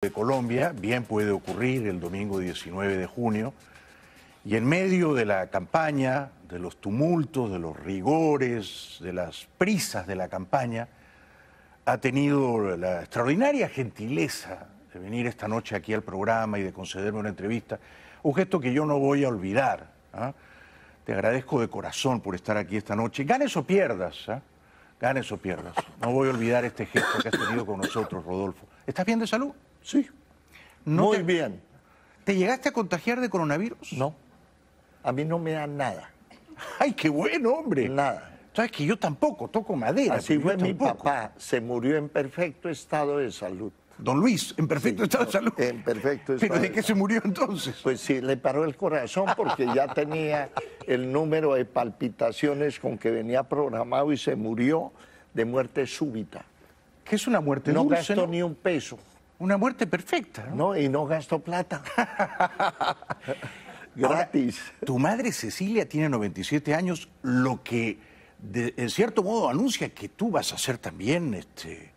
de Colombia, bien puede ocurrir el domingo 19 de junio, y en medio de la campaña, de los tumultos, de los rigores, de las prisas de la campaña, ha tenido la extraordinaria gentileza de venir esta noche aquí al programa y de concederme una entrevista, un gesto que yo no voy a olvidar. ¿ah? Te agradezco de corazón por estar aquí esta noche, ganes o pierdas. ¿ah? Ganes o pierdas. No voy a olvidar este gesto que has tenido con nosotros, Rodolfo. ¿Estás bien de salud? Sí. No Muy bien. ¿Te llegaste a contagiar de coronavirus? No. A mí no me da nada. ¡Ay, qué bueno, hombre! Nada. Sabes que yo tampoco toco madera. Así fue mi papá. Se murió en perfecto estado de salud. Don Luis, en perfecto estado de salud. En perfecto estado. ¿Pero de qué se murió entonces? Pues sí, le paró el corazón porque ya tenía el número de palpitaciones con que venía programado y se murió de muerte súbita. ¿Qué es una muerte súbita? no gastó ni un peso. Una muerte perfecta. No, no y no gasto plata. Gratis. tu madre Cecilia tiene 97 años, lo que de, en cierto modo anuncia que tú vas a ser también, este,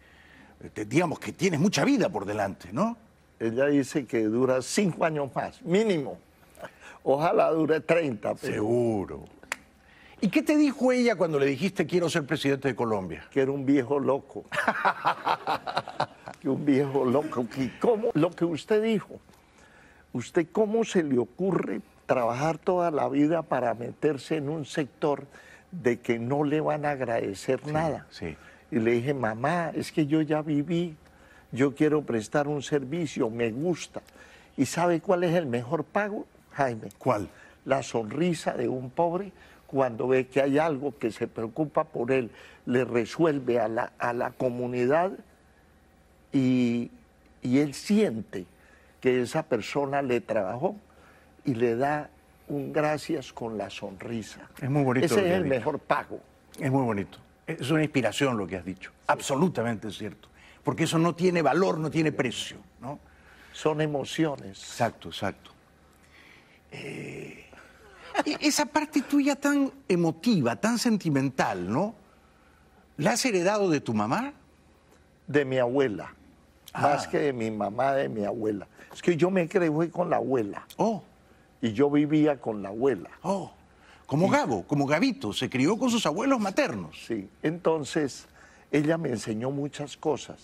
digamos que tienes mucha vida por delante, ¿no? Ella dice que dura cinco años más, mínimo. Ojalá dure 30. Seguro. ¿Y qué te dijo ella cuando le dijiste quiero ser presidente de Colombia? Que era un viejo loco. que un viejo loco. Y como lo que usted dijo, ¿usted cómo se le ocurre trabajar toda la vida para meterse en un sector de que no le van a agradecer nada? Y le dije, mamá, es que yo ya viví, yo quiero prestar un servicio, me gusta. ¿Y sabe cuál es el mejor pago, Jaime? ¿Cuál? La sonrisa de un pobre cuando ve que hay algo que se preocupa por él, le resuelve a la, a la comunidad y, él siente que esa persona le trabajó y le da un gracias con la sonrisa. Es muy bonito. Ese es el mejor pago. Es muy bonito. Es una inspiración lo que has dicho. Absolutamente Absolutamente cierto. Porque eso no tiene valor, no tiene precio. ¿no? Son emociones. Exacto, exacto. Eh, e-, esa parte tuya tan emotiva, tan sentimental, ¿no? ¿La has heredado de tu mamá? De mi abuela más ah. que de mi mamá, de mi abuela. Es que yo me creí con la abuela. Oh. Y yo vivía con la abuela. Oh. Como Gabo, como Gabito, se crió con sus abuelos maternos. Sí, entonces ella me enseñó muchas cosas.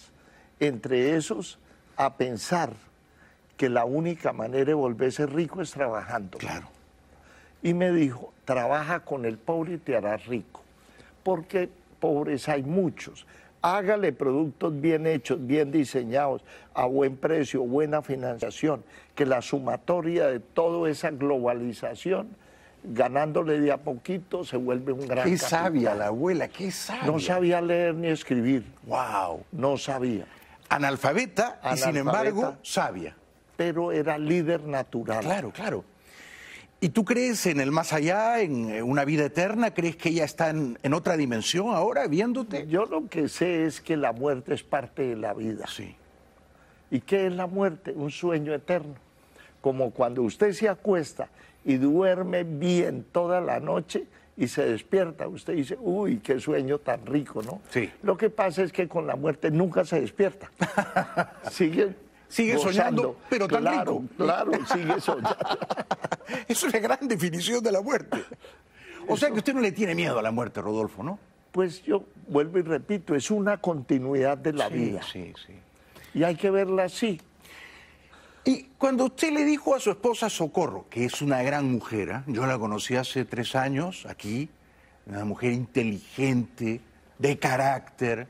Entre esos, a pensar que la única manera de volverse rico es trabajando. Claro. Y me dijo, trabaja con el pobre y te harás rico. Porque pobres hay muchos. Hágale productos bien hechos, bien diseñados, a buen precio, buena financiación, que la sumatoria de toda esa globalización, ganándole de a poquito, se vuelve un gran. Qué sabia la abuela, qué sabia. No sabía leer ni escribir. Wow. No sabía. Analfabeta y sin embargo sabia. Pero era líder natural. Claro, claro. ¿Y tú crees en el más allá, en eh, una vida eterna? ¿Crees que ella está en, otra dimensión ahora viéndote? Yo lo que sé es que la muerte es parte de la vida. Sí. ¿Y qué es la muerte? Un sueño eterno. Como cuando usted se acuesta y duerme bien toda la noche y se despierta, usted dice, uy, qué sueño tan rico, ¿no? Sí. Lo que pasa es que con la muerte nunca se despierta. Sigue Sigue soñando, pero tan claro, Claro, sigue soñando. es una gran definición de la muerte. O sea que usted no le tiene miedo a la muerte, Rodolfo, ¿no? Pues yo vuelvo y repito, es una continuidad de la vida. Sí, sí. Y hay que verla así. Y cuando usted le dijo a su esposa Socorro, que es una gran mujer, ¿eh? yo la conocí hace tres años aquí, una mujer inteligente, de carácter,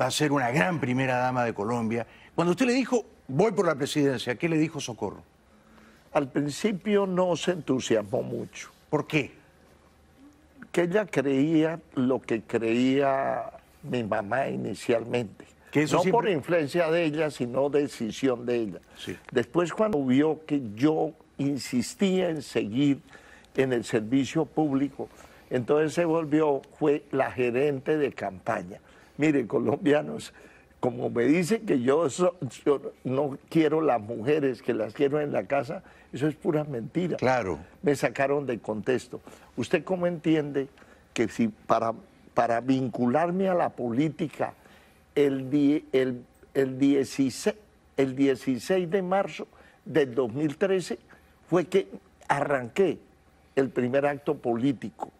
va a ser una gran primera dama de Colombia, cuando usted le dijo, voy por la presidencia, ¿qué le dijo Socorro? Al principio no se entusiasmó mucho. ¿Por qué? Que ella creía lo que creía mi mamá inicialmente. Que eso no por influencia de ella, sino decisión de ella. Después cuando vio que yo insistía en seguir en el servicio público, entonces se volvió, fue la gerente de campaña. Miren, colombianos, como me dicen que yo, no quiero las mujeres, que las quiero en la casa, eso es pura mentira. Claro. Me sacaron de contexto. ¿Usted cómo entiende que si para, para vincularme a la política el, el, 16, el 16 de marzo del 2013 fue que arranqué el primer acto político?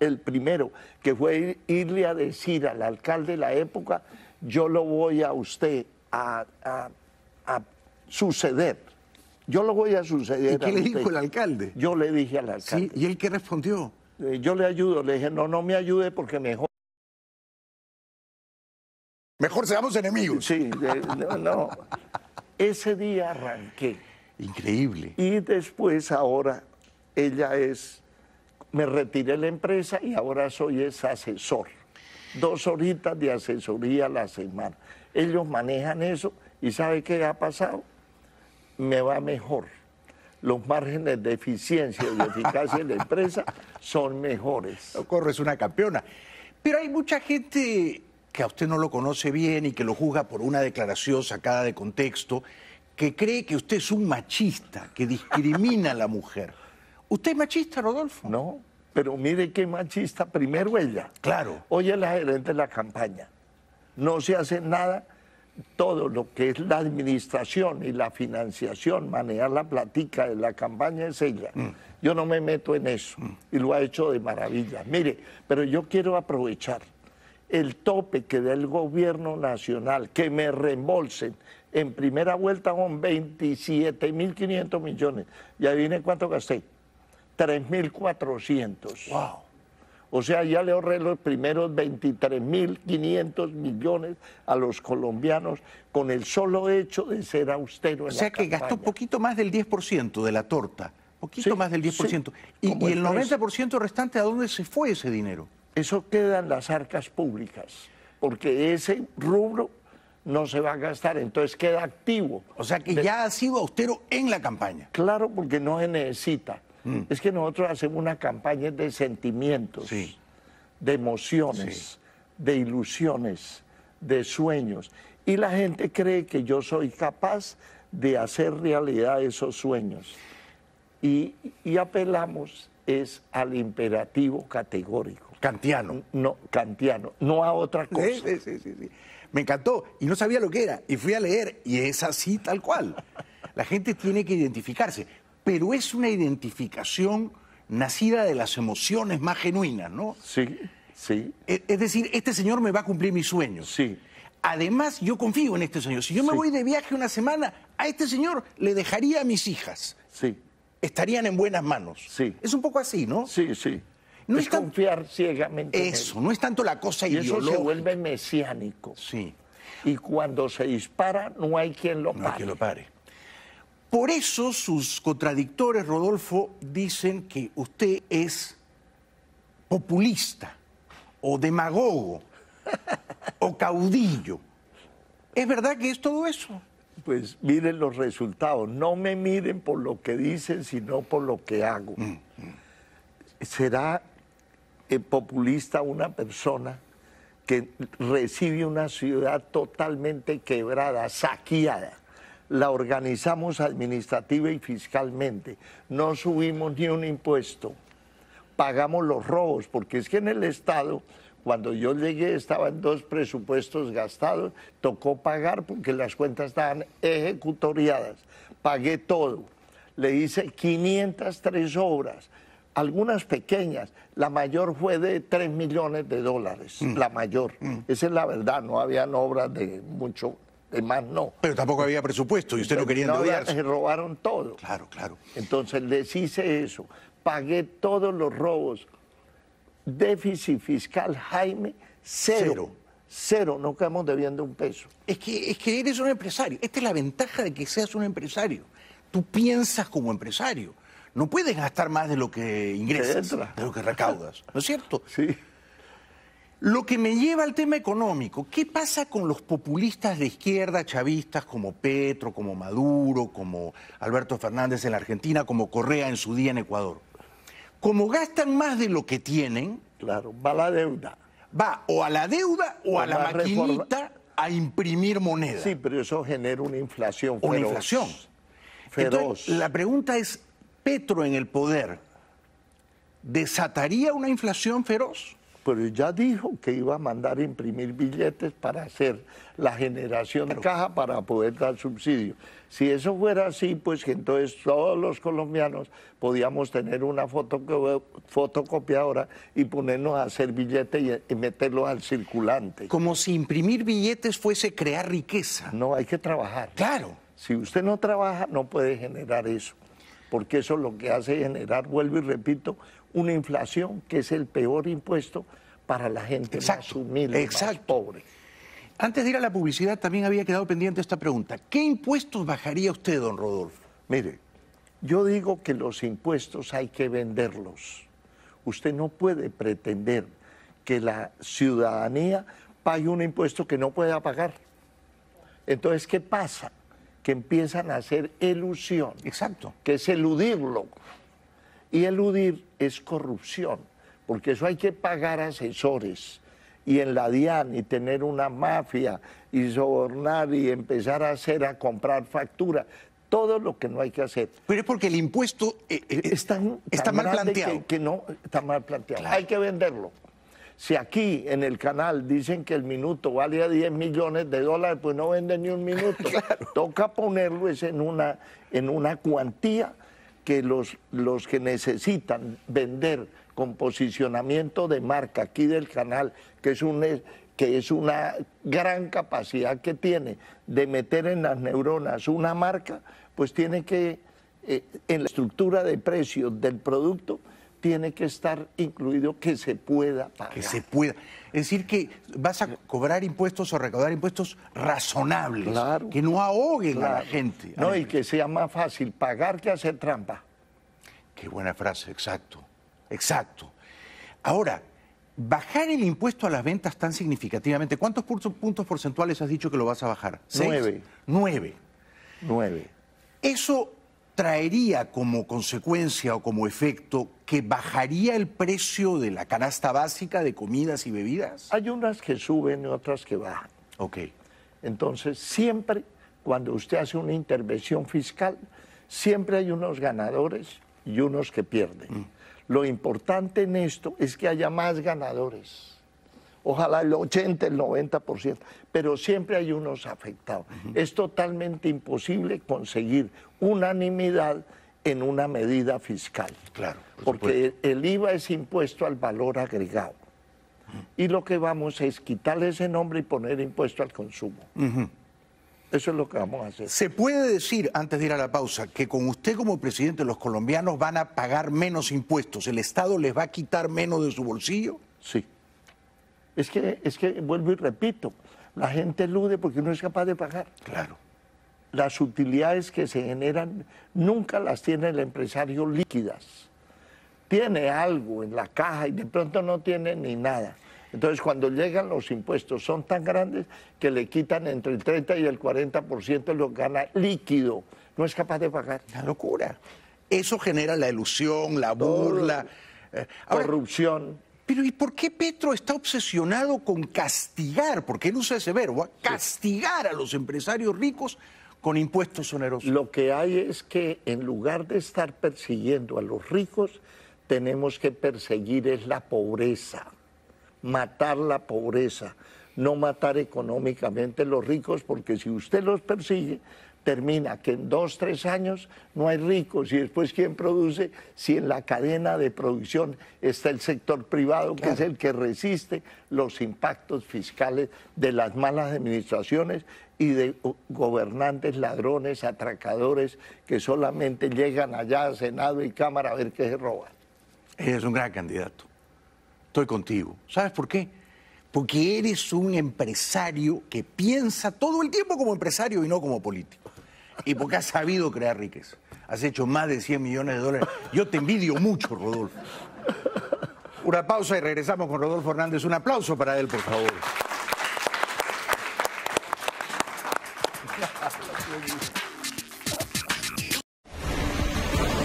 El primero, que fue irle a decir al alcalde de la época yo lo voy a usted a, suceder. Yo lo voy a suceder. ¿Y qué le dijo el alcalde? Yo le dije al alcalde. ¿Y él qué respondió? Eh, yo le ayudo, le dije, no, no me ayude porque mejor. Mejor seamos enemigos. Sí, no, no. Ese día arranqué. Increíble. Y después ahora ella es, me retiré de la empresa y ahora soy es asesor dos horitas de asesoría a la semana. Ellos manejan eso y ¿sabe qué ha pasado? Me va mejor. Los márgenes de eficiencia y eficacia de la empresa son mejores. Corres una campeona. Pero hay mucha gente que a usted no lo conoce bien y que lo juzga por una declaración sacada de contexto, que cree que usted es un machista, que discrimina a la mujer. ¿Usted es machista, Rodolfo? No, pero mire qué machista, primero ella. Claro. Hoy es la gerente de la campaña. No se hace nada, todo lo que es la administración y la financiación, manejar la platica de la campaña es ella. Mm. Yo no me meto en eso mm. y lo ha hecho de maravilla. Mire, pero yo quiero aprovechar el tope que da el gobierno nacional, que me reembolsen. En primera vuelta con 27.500 millones. Ya viene cuánto gasté. 3.400. ¡Wow! O sea, ya le ahorré los primeros 23.500 millones a los colombianos con el solo hecho de ser austero. En o sea, que gastó poquito más del 10% de la torta, poquito más del 10%. y, el 90% restante, ¿a dónde se fue ese dinero? Eso queda en las arcas públicas, porque ese rubro no se va a gastar, entonces queda activo. O sea, que ya ha sido austero en la campaña. Claro, porque no se necesita. Mm. Es que nosotros hacemos una campaña de sentimientos, de emociones, de ilusiones, de sueños. Y la gente cree que yo soy capaz de hacer realidad esos sueños. Y, apelamos es al imperativo categórico. Kantiano. No, kantiano, no a otra cosa. Sí, sí, sí, Me encantó y no sabía lo que era y fui a leer y es así tal cual. La gente tiene que identificarse pero es una identificación nacida de las emociones más genuinas, ¿no? Sí, sí. E, es decir, este señor me va a cumplir mis sueños. Sí. Además, yo confío en este señor. Si yo me voy de viaje una semana, a este señor le dejaría a mis hijas. Sí. Estarían en buenas manos. Sí. Es un poco así, ¿no? Sí, sí. No es, confiar ciegamente. Eso, no es tanto la cosa y Eso se vuelve mesiánico. Sí. Y cuando se dispara, no hay quien lo pare. no Hay quien lo pare. Por eso sus contradictores, Rodolfo, dicen que usted es populista o demagogo o caudillo. ¿Es verdad que es todo eso? Pues miren los resultados. No me miren por lo que dicen, sino por lo que hago. Mm, mm. ¿Será eh, populista una persona que recibe una ciudad totalmente quebrada, saqueada? la organizamos administrativa y fiscalmente, no subimos ni un impuesto, pagamos los robos, porque es que en el Estado, cuando yo llegué, estaban dos presupuestos gastados, tocó pagar porque las cuentas estaban ejecutoriadas, pagué todo, le hice 503 obras, algunas pequeñas, la mayor fue de 3 millones de dólares, mm. la mayor, mm. esa es la verdad, no habían obras de mucho más, no. Pero tampoco había presupuesto y usted no quería endeudarse. se robaron todo. Claro, claro. Entonces les hice eso. Pagué todos los robos. Déficit fiscal, Jaime, cero. cero. Cero, no quedamos debiendo un peso. Es que, es que eres un empresario. Esta es la ventaja de que seas un empresario. Tú piensas como empresario. No puedes gastar más de lo que ingresas, de lo que recaudas. ¿No es cierto? Sí. Lo que me lleva al tema económico, ¿qué pasa con los populistas de izquierda, chavistas como Petro, como Maduro, como Alberto Fernández en la Argentina, como Correa en su día en Ecuador? Como gastan más de lo que tienen... Claro, va la deuda. Va o a la deuda o, a la, maquinita a imprimir moneda. Sí, pero eso genera una inflación feroz. Una inflación. Feroz. Entonces, la pregunta es, ¿Petro en el poder desataría una inflación feroz? pero ya dijo que iba a mandar imprimir billetes para hacer la generación de caja para poder dar subsidio. Si eso fuera así, pues entonces todos los colombianos podíamos tener una fotocopiadora y ponernos a hacer billetes y, meterlos al circulante. Como si imprimir billetes fuese crear riqueza. No, hay que trabajar. Claro. Si usted no trabaja, no puede generar eso, porque eso lo que hace generar, vuelvo y repito, una inflación que es el peor impuesto para la gente más humilde, pobre. Antes de ir a la publicidad, también había quedado pendiente esta pregunta. ¿Qué impuestos bajaría usted, don Rodolfo? Mire, yo digo que los impuestos hay que venderlos. Usted no puede pretender que la ciudadanía pague un impuesto que no pueda pagar. Entonces, ¿qué pasa? Que empiezan a hacer elusión. Exacto. Que es eludirlo y eludir es corrupción, porque eso hay que pagar asesores y en la DIAN y tener una mafia y sobornar y empezar a hacer, a comprar factura. Todo lo que no hay que hacer. Pero es porque el impuesto eh, eh, está, mal planteado. Que, no, está mal planteado. Hay que venderlo. Si aquí en el canal dicen que el minuto vale a 10 millones de dólares, pues no vende ni un minuto. Toca ponerlo una, en una cuantía que los, que necesitan vender con posicionamiento de marca aquí del canal, que es un que es una gran capacidad que tiene de meter en las neuronas una marca, pues tiene que, eh, en la estructura de precios del producto, tiene que estar incluido que se pueda pagar. Que se pueda. Es decir, que vas a cobrar impuestos o recaudar impuestos razonables, claro, que no ahoguen a la gente. No, y que sea más fácil pagar que hacer trampa. Qué buena frase, exacto, exacto. Ahora, bajar el impuesto a las ventas tan significativamente, ¿cuántos puntos porcentuales has dicho que lo vas a bajar? Nueve. Nueve. Nueve. Eso traería como consecuencia o como efecto que bajaría el precio de la canasta básica de comidas y bebidas? Hay unas que suben y otras que bajan. Ok. Entonces, siempre cuando usted hace una intervención fiscal, siempre hay unos ganadores y unos que pierden. Mm. Lo importante en esto es que haya más ganadores ojalá el 80, el 90%, pero siempre hay unos afectados. Es totalmente imposible conseguir unanimidad en una medida fiscal. Claro. porque el IVA es impuesto al valor agregado. Y lo que vamos es quitarle ese nombre y poner impuesto al consumo. Eso es lo que vamos a hacer. ¿Se puede decir, antes de ir a la pausa, que con usted como presidente los colombianos van a pagar menos impuestos? ¿El Estado les va a quitar menos de su bolsillo? Sí. Es que, es que vuelvo y repito, la gente elude porque no es capaz de pagar. Claro. Las utilidades que se generan nunca las tiene el empresario líquidas. Tiene algo en la caja y de pronto no tiene ni nada. Entonces, cuando llegan los impuestos, son tan grandes que le quitan entre el 30 y el 40% de lo que gana líquido. No es capaz de pagar. La locura. Eso genera la ilusión, la burla. la eh, corrupción. Pero ¿y por qué Petro está obsesionado con castigar, porque él usa ese verbo, ¿ah? castigar a los empresarios ricos con impuestos onerosos? Lo que hay es que en lugar de estar persiguiendo a los ricos, tenemos que perseguir es la pobreza, matar la pobreza, no matar económicamente a los ricos, porque si usted los persigue, termina que en dos, tres años no hay ricos y después quién produce si en la cadena de producción está el sector privado, que es el que resiste los impactos fiscales de las malas administraciones y de gobernantes, ladrones, atracadores que solamente llegan allá a Senado y Cámara a ver qué se roba. Eres un gran candidato. Estoy contigo. ¿Sabes por qué? Porque eres un empresario que piensa todo el tiempo como empresario y no como político y porque has sabido crear riqueza. Has hecho más de 100 millones de dólares. Yo te envidio mucho, Rodolfo. Una pausa y regresamos con Rodolfo Hernández. Un aplauso para él, por favor.